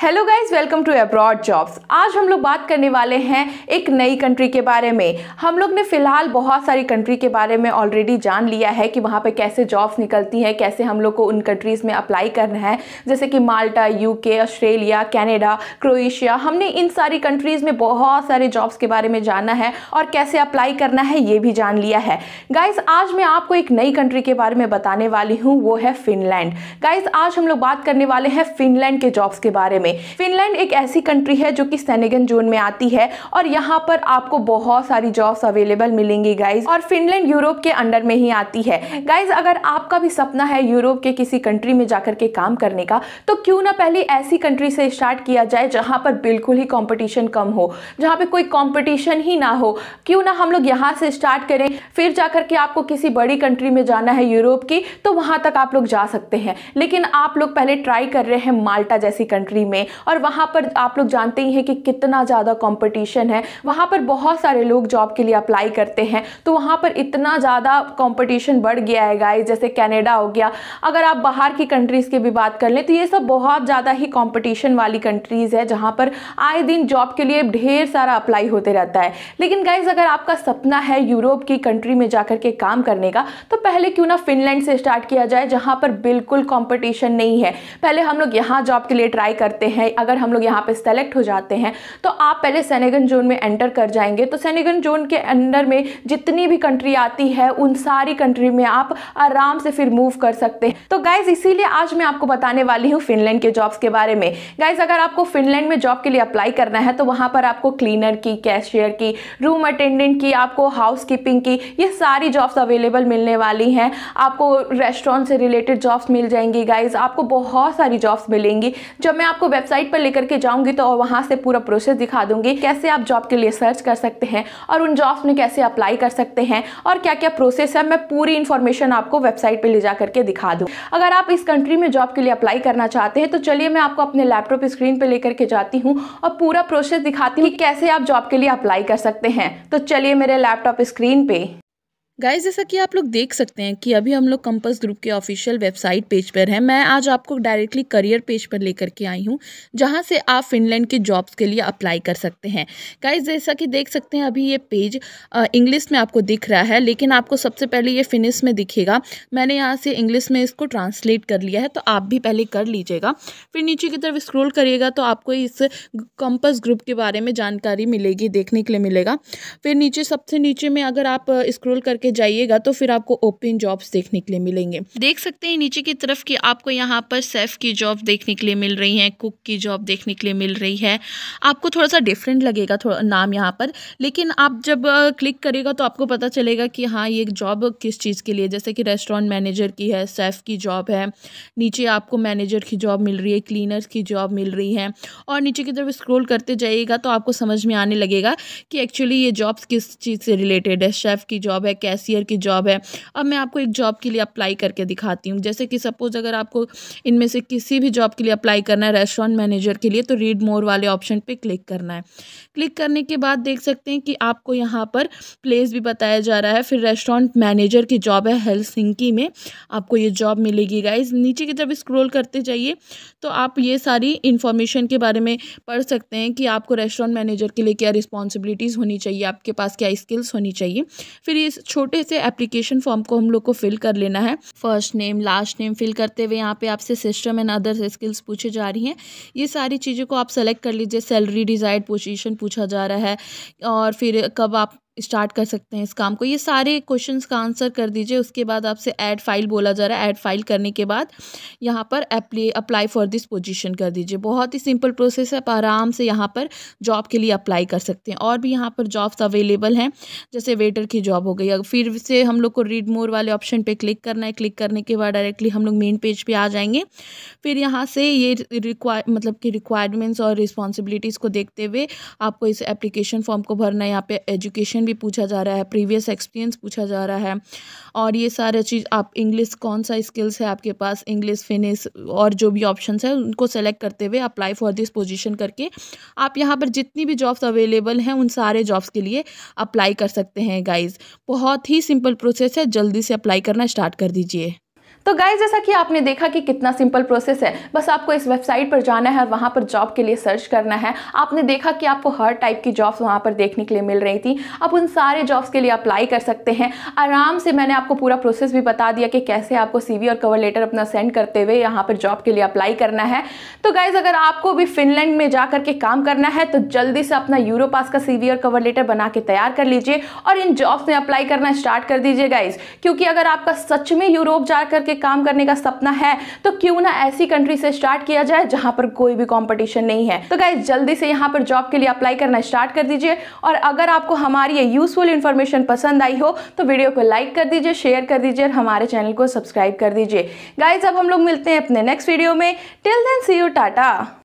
hello guys welcome to abroad jobs आज हम लोग बात करने वाले हैं एक नई कंट्री के बारे में हम लोग ने फ़िलहाल बहुत सारी कंट्री के बारे में ऑलरेडी जान लिया है कि वहाँ पे कैसे जॉब्स निकलती हैं कैसे हम लोग को उन कंट्रीज़ में अप्लाई करना है जैसे कि Malta UK Australia Canada Croatia हमने इन सारी कंट्रीज़ में बहुत सारे जॉब्स के बारे में जाना है और कैसे अप्लाई करना है ये भी जान लिया है गाइज़ आज मैं आपको एक नई कंट्री के बारे में बताने वाली हूँ वो है फिनलैंड गाइज़ आज हम लोग बात करने वाले हैं फिनलैंड के जॉब्स के बारे में में फिनलैंड एक ऐसी कंट्री है जो कि सैनिगन जोन में आती है और यहाँ पर आपको बहुत सारी जॉब्स अवेलेबल मिलेंगी गाइज और फिनलैंड यूरोप के अंडर में ही आती है गाइज अगर आपका भी सपना है यूरोप के किसी कंट्री में जाकर के काम करने का तो क्यों ना पहले ऐसी कंट्री से स्टार्ट किया जाए जहाँ पर बिल्कुल ही कॉम्पिटिशन कम हो जहाँ पर कोई कॉम्पिटिशन ही ना हो क्यों ना हम लोग यहाँ से स्टार्ट करें फिर जा करके आपको किसी बड़ी कंट्री में जाना है यूरोप की तो वहाँ तक आप लोग जा सकते हैं लेकिन आप लोग पहले ट्राई कर रहे हैं माल्टा जैसी कंट्री में में और वहाँ पर आप लोग जानते ही हैं कि कितना ज़्यादा कॉम्पिटिशन है वहाँ पर बहुत सारे लोग जॉब के लिए अप्लाई करते हैं तो वहाँ पर इतना ज़्यादा कॉम्पिटिशन बढ़ गया है गाइज जैसे कैनेडा हो गया अगर आप बाहर की कंट्रीज़ की भी बात कर लें तो ये सब बहुत ज़्यादा ही कॉम्पिटिशन वाली कंट्रीज़ है जहाँ पर आए दिन जॉब के लिए ढेर सारा अप्लाई होते रहता है लेकिन गाइज अगर आपका सपना है यूरोप की कंट्री में जाकर के काम करने का तो पहले क्यों ना फिनलैंड से स्टार्ट किया जाए जहाँ पर बिल्कुल कॉम्पिटिशन नहीं है पहले हम लोग यहाँ जॉब के लिए ट्राई करते सकते हैं अगर हम लोग यहाँ पे सेलेक्ट हो जाते हैं तो आप पहले सेनेगन जोन में एंटर कर जाएंगे तो सेनेगन जोन के अंडर में जितनी भी कंट्री आती है उन सारी कंट्री में आप आराम से फिर मूव कर सकते हैं तो गाइज इसीलिए आज मैं आपको बताने वाली हूँ फिनलैंड के जॉब्स के बारे में गाइज अगर आपको फिनलैंड में जॉब के लिए अप्लाई करना है तो वहाँ पर आपको क्लीनर की कैशियर की रूम अटेंडेंट की आपको हाउस की ये सारी जॉब्स अवेलेबल मिलने वाली हैं आपको रेस्टोरेंट से रिलेटेड जॉब्स मिल जाएंगी गाइज आपको बहुत सारी जॉब्स मिलेंगी जब मैं आपको वेबसाइट पर लेकर के जाऊँगी तो वहाँ से पूरा प्रोसेस दिखा दूंगी कैसे आप जॉब के लिए सर्च कर सकते हैं और उन जॉब्स में कैसे अप्लाई कर सकते हैं और क्या क्या प्रोसेस है मैं पूरी इन्फॉर्मेशन आपको वेबसाइट पर ले जा करके दिखा दूँ अगर आप इस कंट्री में जॉब के लिए अप्लाई करना चाहते हैं तो चलिए मैं आपको अपने लैपटॉप स्क्रीन पर लेकर के जाती हूँ और पूरा प्रोसेस दिखाती हूँ कैसे आप जॉब के लिए अप्लाई कर सकते हैं तो चलिए मेरे लैपटॉप स्क्रीन पर गाइज जैसा कि आप लोग देख सकते हैं कि अभी हम लोग कंपस ग्रुप के ऑफिशियल वेबसाइट पेज पर हैं मैं आज आपको डायरेक्टली करियर पेज पर लेकर के आई हूँ जहाँ से आप फिनलैंड के जॉब्स के लिए अप्लाई कर सकते हैं गाइज जैसा कि देख सकते हैं अभी ये पेज इंग्लिश में आपको दिख रहा है लेकिन आपको सबसे पहले ये फिनिश में दिखेगा मैंने यहाँ से इंग्लिश में इसको ट्रांसलेट कर लिया है तो आप भी पहले कर लीजिएगा फिर नीचे की तरफ स्क्रोल करिएगा तो आपको इस कंपस ग्रुप के बारे में जानकारी मिलेगी देखने के लिए मिलेगा फिर नीचे सबसे नीचे में अगर आप स्क्रोल करके करके जाइएगा तो फिर आपको ओपन जॉब्स देखने के लिए मिलेंगे देख सकते हैं नीचे की तरफ की आपको यहाँ पर सेफ की जॉब देखने के लिए मिल रही है कुक की जॉब देखने के लिए मिल रही है आपको थोड़ा सा डिफरेंट लगेगा थोड़ा नाम यहाँ पर लेकिन आप जब क्लिक करेगा तो आपको पता चलेगा कि हाँ ये जॉब किस चीज़ के लिए जैसे कि रेस्टोरेंट मैनेजर की है सेफ़ की जॉब है नीचे आपको मैनेजर की जॉब मिल रही है क्लीनर की जॉब मिल रही है और नीचे की तरफ स्क्रोल करते जाइएगा तो आपको समझ में आने लगेगा कि एक्चुअली ये जॉब्स किस चीज़ से रिलेटेड है शेफ़ की जॉब है कैसे दस ईयर की जॉब है अब मैं आपको एक जॉब के लिए अप्लाई करके दिखाती हूँ जैसे कि सपोज़ अगर आपको इनमें से किसी भी जॉब के लिए अप्लाई करना है रेस्टोरेंट मैनेजर के लिए तो रीड मोर वाले ऑप्शन पर क्लिक करना है क्लिक करने के बाद देख सकते हैं कि आपको यहाँ पर प्लेस भी बताया जा रहा है फिर रेस्टोरेंट मैनेजर की जॉब है हेल्सिंकी में आपको ये जॉब मिलेगी गाइज नीचे की तरफ स्क्रोल करते जाइए तो आप ये सारी इन्फॉर्मेशन के बारे में पढ़ सकते हैं कि आपको रेस्टोरेंट मैनेजर के लिए क्या रिस्पॉन्सिबिलिटीज़ होनी चाहिए आपके पास क्या स्किल्स होनी चाहिए फिर ये छोटे छोटे से एप्लीकेशन फॉर्म को हम लोग को फिल कर लेना है first name last name fill करते हुए यहाँ पे आपसे सिस्टम एंड अदर स्किल्स पूछे जा रही हैं ये सारी चीज़ों को आप सेलेक्ट कर लीजिए सैलरी डिज़ायर्ड पोजीशन पूछा जा रहा है और फिर कब आप स्टार्ट कर सकते हैं इस काम को ये सारे क्वेश्चंस का आंसर कर दीजिए उसके बाद आपसे ऐड फाइल बोला जा रहा है ऐड फाइल करने के बाद यहाँ पर apply apply for this position कर दीजिए बहुत ही सिंपल प्रोसेस है आप आराम से यहाँ पर जॉब के लिए अप्लाई कर सकते हैं और भी यहाँ पर जॉब्स अवेलेबल हैं जैसे वेटर की जॉब हो गई फिर से हम लोग को रीड मोर वाले ऑप्शन पर क्लिक करना है क्लिक करने के बाद डायरेक्टली हम लोग मेन पेज पर आ जाएंगे फिर यहाँ से ये रिक्वा मतलब कि रिक्वायरमेंट्स और रिस्पॉन्सिबिलिटीज़ को देखते हुए आपको इस एप्लीकेशन फॉर्म को भरना है यहाँ पर एजुकेशन भी पूछा जा रहा है प्रीवियस एक्सपीरियंस पूछा जा रहा है और ये सारा चीज़ आप इंग्लिश कौन सा स्किल्स है आपके पास इंग्लिश फिनिश और जो भी ऑप्शंस है उनको सेलेक्ट करते हुए अप्लाई फॉर दिस पोजीशन करके आप यहाँ पर जितनी भी जॉब्स अवेलेबल हैं उन सारे जॉब्स के लिए अप्लाई कर सकते हैं गाइज बहुत ही सिंपल प्रोसेस है जल्दी से अप्लाई करना स्टार्ट कर दीजिए तो गाइज जैसा कि आपने देखा कि कितना सिंपल प्रोसेस है बस आपको इस वेबसाइट पर जाना है और वहाँ पर जॉब के लिए सर्च करना है आपने देखा कि आपको हर टाइप की जॉब्स वहाँ पर देखने के लिए मिल रही थी आप उन सारे जॉब्स के लिए अप्लाई कर सकते हैं आराम से मैंने आपको पूरा प्रोसेस भी बता दिया कि कैसे आपको सी और कवर लेटर अपना सेंड करते हुए यहाँ पर जॉब के लिए अप्लाई करना है तो गाइज अगर आपको भी फिनलैंड में जा के काम करना है तो जल्दी से अपना यूरो पास का सी और कवर लेटर बना के तैयार कर लीजिए और इन जॉब्स में अप्लाई करना स्टार्ट कर दीजिए गाइज क्योंकि अगर आपका सच में यूरोप जा कर करके काम करने का सपना है तो क्यों ना ऐसी कंट्री से स्टार्ट किया जाए जहां पर कोई भी कॉम्पिटिशन नहीं है तो गाइज जल्दी से यहाँ पर जॉब के लिए अप्लाई करना स्टार्ट कर दीजिए और अगर आपको हमारी ये यूजफुल इन्फॉर्मेशन पसंद आई हो तो वीडियो को लाइक कर दीजिए शेयर कर दीजिए और हमारे चैनल को सब्सक्राइब कर दीजिए गाइज अब हम लोग मिलते हैं अपने नेक्स्ट वीडियो में till then see you Tata